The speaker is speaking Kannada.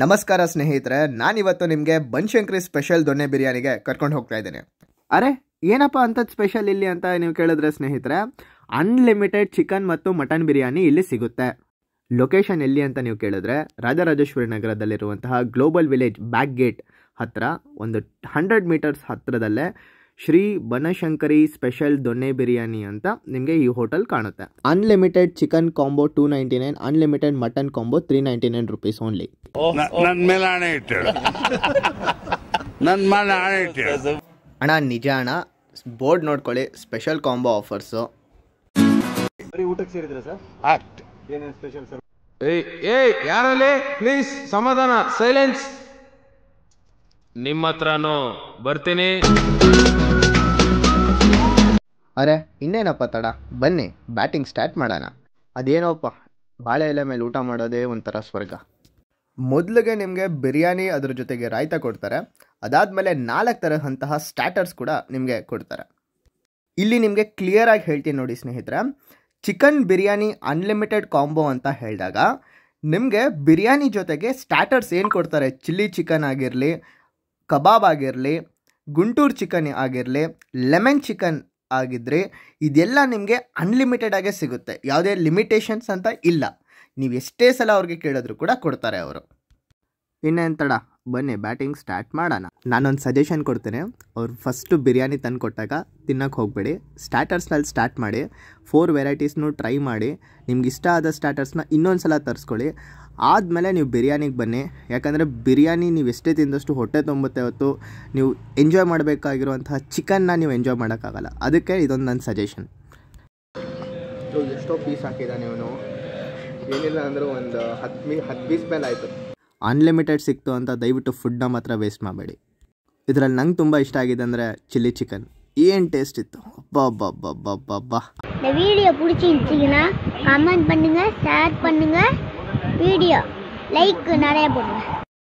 ನಮಸ್ಕಾರ ಸ್ನೇಹಿತರೆ ನಾನಿವತ್ತು ನಿಮಗೆ ಬನ್ಶಂಕರಿ ಸ್ಪೆಷಲ್ ದೊಣ್ಣೆ ಬಿರಿಯಾನಿಗೆ ಕರ್ಕೊಂಡು ಹೋಗ್ತಾ ಇದ್ದೀನಿ ಅರೆ ಏನಪ್ಪ ಅಂಥದ್ದು ಸ್ಪೆಷಲ್ ಇಲ್ಲಿ ಅಂತ ನೀವು ಕೇಳಿದ್ರೆ ಸ್ನೇಹಿತರೆ ಅನ್ಲಿಮಿಟೆಡ್ ಚಿಕನ್ ಮತ್ತು ಮಟನ್ ಬಿರಿಯಾನಿ ಇಲ್ಲಿ ಸಿಗುತ್ತೆ ಲೊಕೇಶನ್ ಎಲ್ಲಿ ಅಂತ ನೀವು ಕೇಳಿದ್ರೆ ರಾಜರಾಜೇಶ್ವರಿ ನಗರದಲ್ಲಿರುವಂತಹ ಗ್ಲೋಬಲ್ ವಿಲೇಜ್ ಬ್ಯಾಕ್ ಗೇಟ್ ಹತ್ತಿರ ಒಂದು ಹಂಡ್ರೆಡ್ ಮೀಟರ್ಸ್ ಹತ್ತಿರದಲ್ಲೇ ಶ್ರೀ ಬನಶಂಕರಿ ಸ್ಪೆಷಲ್ ದೊನ್ನೆ ಬಿರಿಯಾನಿ ಅಂತ ನಿಮಗೆ ಈ ಹೋಟೆಲ್ ಕಾಣುತ್ತೆ unlimited chicken combo two ninety nine unlimited mutton combo three ninety nine rupees only ಅಣ್ಣ ನಿಜ ಅಣ್ಣ ಬೋರ್ಡ್ ನೋಡ್ಕೊಳ್ಳಿ ಸ್ಪೆಷಲ್ ಕಾಂಬೋ ಆಫರ್ಸು ಊಟಕ್ಕೆ ಏಯ್ ಏಯ್ ಯಾರಲ್ಲಿ ಪ್ಲೀಸ್ ಸಮಾಧಾನ ಸೈಲೆನ್ಸ್ ನಿಮ್ಮ ಹತ್ರನೂ ಬರ್ತೀನಿ ಅರೆ ಇನ್ನೇನಪ್ಪ ತಡ ಬನ್ನಿ ಬ್ಯಾಟಿಂಗ್ ಸ್ಟಾರ್ಟ್ ಮಾಡೋಣ ಅದೇನೋಪ್ಪ ಬಾಳೆ ಎಲೆ ಮೇಲೆ ಊಟ ಮಾಡೋದೇ ಒಂಥರ ಸ್ವರ್ಗ ಮೊದಲಿಗೆ ನಿಮಗೆ ಬಿರಿಯಾನಿ ಅದರ ಜೊತೆಗೆ ರಾಯ್ತ ಕೊಡ್ತಾರೆ ಅದಾದಮೇಲೆ ನಾಲ್ಕು ತರಹಂತಹ ಸ್ಟ್ಯಾಟರ್ಸ್ ಕೂಡ ನಿಮಗೆ ಕೊಡ್ತಾರೆ ಇಲ್ಲಿ ನಿಮಗೆ ಕ್ಲಿಯರಾಗಿ ಹೇಳ್ತೀನಿ ನೋಡಿ ಸ್ನೇಹಿತರೆ ಚಿಕನ್ ಬಿರಿಯಾನಿ ಅನ್ಲಿಮಿಟೆಡ್ ಕಾಂಬೋ ಅಂತ ಹೇಳಿದಾಗ ನಿಮಗೆ ಬಿರಿಯಾನಿ ಜೊತೆಗೆ ಸ್ಟ್ಯಾಟರ್ಸ್ ಏನು ಕೊಡ್ತಾರೆ ಚಿಲ್ಲಿ ಚಿಕನ್ ಆಗಿರಲಿ ಕಬಾಬ್ ಆಗಿರಲಿ ಗುಂಟೂರು ಚಿಕನ್ ಆಗಿರಲಿ ಲೆಮನ್ ಚಿಕನ್ ಆಗಿದ್ದರೆ ಇದೆಲ್ಲ ನಿಮಗೆ ಅನ್ಲಿಮಿಟೆಡ್ ಆಗೇ ಸಿಗುತ್ತೆ ಯಾವುದೇ ಲಿಮಿಟೇಷನ್ಸ್ ಅಂತ ಇಲ್ಲ ನೀವು ಎಷ್ಟೇ ಸಲ ಅವ್ರಿಗೆ ಕೇಳಿದ್ರು ಕೂಡ ಕೊಡ್ತಾರೆ ಅವರು ಇನ್ನೇಂತಡ ಬನ್ನಿ ಬ್ಯಾಟಿಂಗ್ ಸ್ಟಾರ್ಟ್ ಮಾಡೋಣ ನಾನೊಂದು ಸಜೆಷನ್ ಕೊಡ್ತೇನೆ ಅವ್ರು ಫಸ್ಟು ಬಿರಿಯಾನಿ ತಂದು ಕೊಟ್ಟಾಗ ತಿನ್ನಕ್ಕೆ ಹೋಗಬೇಡಿ ಸ್ಟಾರ್ಟರ್ಸ್ನಲ್ಲಿ ಸ್ಟಾರ್ಟ್ ಮಾಡಿ ಫೋರ್ ವೆರೈಟೀಸ್ನು ಟ್ರೈ ಮಾಡಿ ನಿಮ್ಗೆ ಇಷ್ಟ ಆದ ಸ್ಟಾರ್ಟರ್ಸ್ನ ಇನ್ನೊಂದು ಸಲ ತರಿಸ್ಕೊಳ್ಳಿ ಆದಮೇಲೆ ನೀವು ಬಿರಿಯಾನಿಗೆ ಬನ್ನಿ ಯಾಕಂದರೆ ಬಿರಿಯಾನಿ ನೀವು ಎಷ್ಟೇ ತಿಂದಷ್ಟು ಹೊಟ್ಟೆ ತುಂಬುತ್ತೆ ಹೊತ್ತು ನೀವು ಎಂಜಾಯ್ ಮಾಡಬೇಕಾಗಿರುವಂತಹ ಚಿಕನ್ನ ನೀವು ಎಂಜಾಯ್ ಮಾಡೋಕ್ಕಾಗಲ್ಲ ಅದಕ್ಕೆ ಇದೊಂದು ನನ್ನ ಸಜೆಷನ್ ಎಷ್ಟೋ ಪೀಸ್ ಹಾಕಿದ್ದಾನೆ ಇವನು ಏನಿಲ್ಲ ಅಂದರೆ ಒಂದು ಹತ್ತು ಮೀ ಹತ್ತು ಪೀಸ್ ಮೇಲೆ ಆಯಿತು ಅನ್ಲಿಮಿಟೆಡ್ ಸಿಕ್ತು ಅಂತ ದಯವಿಟ್ಟು ಫುಡ್ನ ಮಾತ್ರ ವೇಸ್ಟ್ ಮಾಡಬೇಡಿ ಇದರಲ್ಲಿ ನಂಗೆ ತುಂಬ ಇಷ್ಟ ಆಗಿದೆ ಅಂದರೆ ಚಿಲ್ಲಿ ಚಿಕನ್ ಏನು ಟೇಸ್ಟ್ ಇತ್ತು ಅಬ್ಬಾ ಅಬ್ಬಾ ಬಾ ಅಬ್ಬಾ வீடியோ லைக்கு நிறைய போடுவேன்